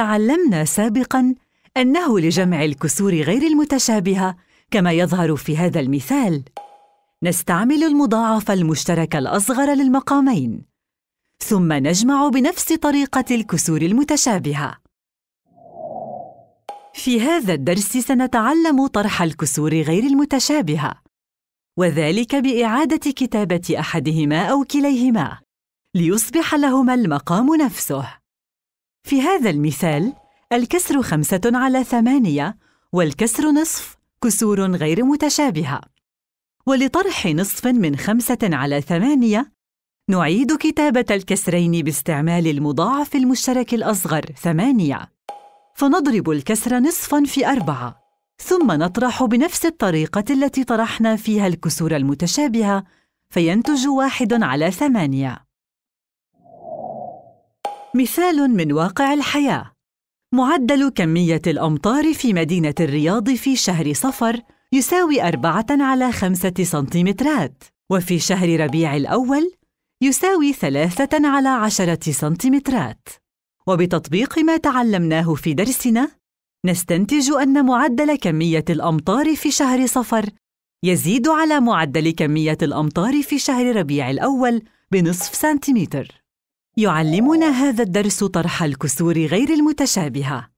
تعلمنا سابقا انه لجمع الكسور غير المتشابهه كما يظهر في هذا المثال نستعمل المضاعف المشترك الاصغر للمقامين ثم نجمع بنفس طريقه الكسور المتشابهه في هذا الدرس سنتعلم طرح الكسور غير المتشابهه وذلك باعاده كتابه احدهما او كليهما ليصبح لهما المقام نفسه في هذا المثال الكسر خمسة على ثمانية والكسر نصف كسور غير متشابهة ولطرح نصف من خمسة على ثمانية نعيد كتابة الكسرين باستعمال المضاعف المشترك الأصغر ثمانية فنضرب الكسر نصفاً في أربعة ثم نطرح بنفس الطريقة التي طرحنا فيها الكسور المتشابهة فينتج واحد على ثمانية مثال من واقع الحياة معدل كمية الأمطار في مدينة الرياض في شهر صفر يساوي أربعة على خمسة سنتيمترات وفي شهر ربيع الأول يساوي ثلاثة على عشرة سنتيمترات وبتطبيق ما تعلمناه في درسنا نستنتج أن معدل كمية الأمطار في شهر صفر يزيد على معدل كمية الأمطار في شهر ربيع الأول بنصف سنتيمتر يعلمنا هذا الدرس طرح الكسور غير المتشابهه